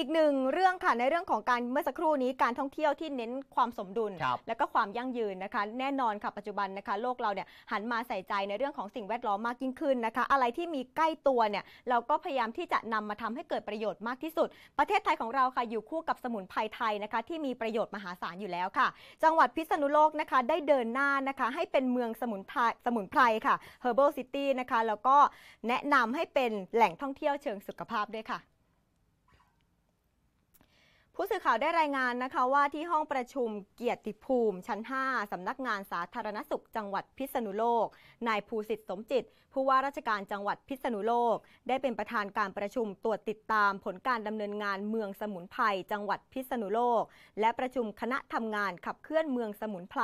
อีกหนึ่งเรื่องค่ะในเรื่องของการเมื่อสักครู่นี้การท่องเที่ยวที่เน้นความสมดุล และก็ความยั่งยืนนะคะ แน่นอนค่ะปัจจุบันนะคะ โลกเราเนี่ยหันมาใส่ใจในเรื่องของสิ่งแวดล้อมมากยิ่งขึ้นนะคะ อะไรที่มีใกล้ตัวเนี่ยเราก็พยายามที่จะนำมาทำให้เกิดประโยชน์มากที่สุด ประเทศไทยของเราค่ะอยู่คู่กับสมุนไพรไทยนะคะ ที่มีประโยชน์มหาศาลอยู่แล้วค่ะ จังหวัดพิษณุโลกนะคะได้เดินหน้านะคะให้เป็นเมืองสมุนไพรสมุนไพรค่ะ Herbal City นะคะแล้วก็แนะนำให้เป็นแหล่งท่องเที่ยวเชิงสุขภาพด้วยค่ะผู้สื่อข่าวได้รายงานนะคะว่าที่ห้องประชุมเกียรติภูมิ ชั้น 5สำนักงานสาธารณสุข จังหวัดพิษณุโลก นายภูสิทธิ์สมจิต ผู้ว่าราชการจังหวัดพิษณุโลก ได้เป็นประธานการประชุมตรวจติดตามผลการดำเนินงานเมืองสมุนไพรจังหวัดพิษณุโลก และประชุมคณะทำงานขับเคลื่อนเมืองสมุนไพร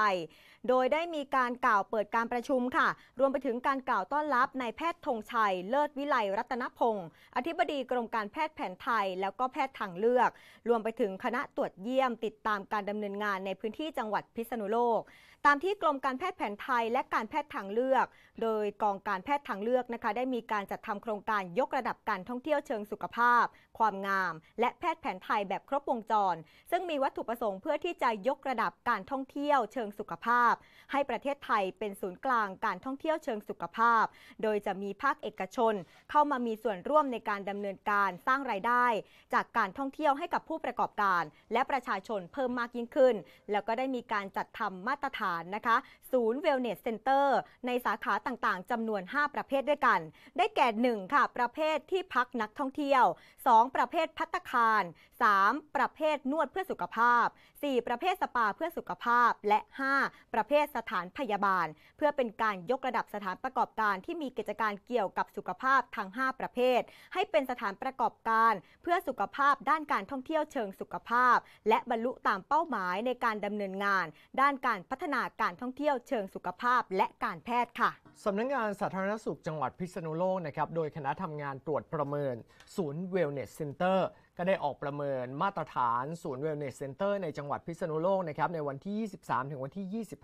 โดยได้มีการกล่าวเปิดการประชุมค่ะ รวมไปถึงการกล่าวต้อนรับนายแพทย์ธงชัย เลิศวิไลรัตนพงศ์อธิบดีกรมการแพทย์แผนไทย แล้วก็แพทย์ทางเลือก รวมไปถึงึงคณะตรวจเยี่ยมติดตามการดำเนินงานในพื้นที่จังหวัดพิษณุโลก ตามที่กรมการแพทย์แผนไทยและการแพทย์ทางเลือก โดยกองการแพทย์ทางเลือกนะคะได้มีการจัดทำโครงการยกระดับการท่องเที่ยวเชิงสุขภาพ ความงาม และแพทย์แผนไทยแบบครบวงจร ซึ่งมีวัตถุประสงค์เพื่อที่จะยกระดับการท่องเที่ยวเชิงสุขภาพ ให้ประเทศไทยเป็นศูนย์กลางการท่องเที่ยวเชิงสุขภาพ โดยจะมีภาคเอกชน เข้ามามีส่วนร่วมในการดำเนินการสร้างรายได้ จากการท่องเที่ยวให้กับผู้ประกอบการและประชาชนเพิ่มมากยิ่งขึ้น แล้วก็ได้มีการจัดทำมาตรฐานนะคะ ศูนย์เวลเนสเซ็นเตอร์ในสาขาต่างๆจำนวน 5 ประเภทด้วยกัน ได้แก่1ค่ะประเภทที่พักนักท่องเที่ยว 2 ประเภทพัตคาร3ประเภทนวดเพื่อสุขภาพ 4 ประเภทสปาเพื่อสุขภาพ และ 5 ประเภทสถานพยาบาล เพื่อเป็นการยกระดับสถานประกอบการที่มีกิจการเกี่ยวกับสุขภาพทั้ง5 ประเภท ให้เป็นสถานประกอบการ เพื่อสุขภาพด้านการท่องเที่ยวเชิงสุขภาพและบรรลุตามเป้าหมายในการดำเนินงาน ด้านการพัฒนาการท่องเที่ยวเชิงสุขภาพและการแพทย์ค่ะสำนักงงานสาธารณสุขจังหวัดพิษณุโลกนะครับโดยคณะทำงานตรวจประเมินศูนย์เวลเนสเซ็นเตอร์ก็ได้ออกประเมินมาตรฐาน ศูนย์เวลเนสเซ็นเตอร์ในจังหวัดพิษณุโลกนะครับในวันที่ 23 ถึงวันที่ 25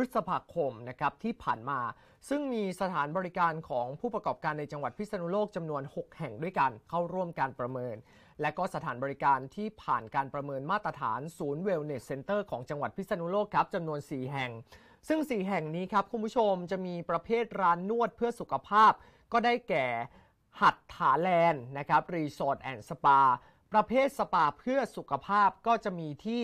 พฤษภาคมนะครับที่ผ่านมา ซึ่งมีสถานบริการของผู้ประกอบการในจังหวัดพิษณุโลกจำนวน 6 แห่งด้วยกัน เข้าร่วมการประเมิน และก็สถานบริการที่ผ่านการประเมินมาตรฐาน ศูนย์เวลเนสเซ็นเตอร์ของจังหวัดพิษณุโลกครับจำนวน 4 แห่ง ซึ่ง 4 แห่งนี้ครับ คุณผู้ชมจะมีประเภทร้านนวดเพื่อสุขภาพ ก็ได้แก่หัดถาแลนนะครับรีสอร์ทแอนด์สปาประเภทสปาเพื่อสุขภาพก็จะมีที่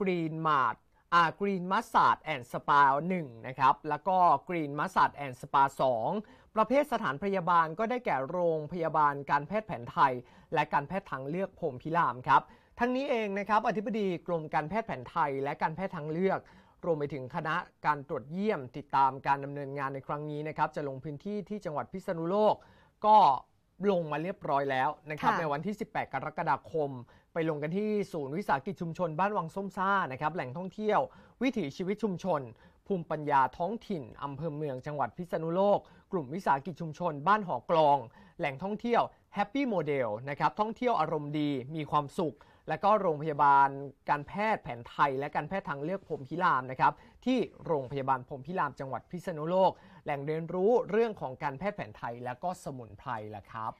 กรีนมาร์ทอ่ากรีนมัสซาดแอนด์สปาหนึ่งนะครับ แล้วก็กรีนมัสซาดแอนด์สปาสองประเภทสถานพยาบาลก็ได้แก่โรงพยาบาลการแพทย์แผนไทย และการแพทย์ทางเลือกรมพิรามครับ ทั้งนี้เองนะครับ อธิบดีกรมการแพทย์แผนไทย และการแพทย์ทางเลือก รวมไปถึงคณะการตรวจเยี่ยมติดตามการดำเนินงานในครั้งนี้นะครับ จะลงพื้นที่ที่จังหวัดพิษณุโลก ก็ลงมาเรียบร้อยแล้วนะครับในวันที่ 18 กรกฎาคม ไปลงกันที่ศูนย์วิสาหกิจชุมชน บ้านวังส้มซ่านะครับแหล่งท่องเที่ยว วิถีชีวิตชุมชน ภูมิปัญญาท้องถิ่นอำเภอเมืองจังหวัดพิษณุโลก กลุ่มวิสาหกิจชุมชน บ้านหอกลอง แหล่งท่องเที่ยวแฮปปี้โมเดลนะครับท่องเที่ยวอารมณ์ดีมีความสุขและก็โรงพยาบาลการแพทย์แผนไทย และการแพทย์ทางเลือกพรมพิรามนะครับ ที่โรงพยาบาลพรมพิรามจังหวัดพิษณุโลก แหล่งเรียนรู้เรื่องของการแพทย์แผนไทยและก็สมุนไพรละครับ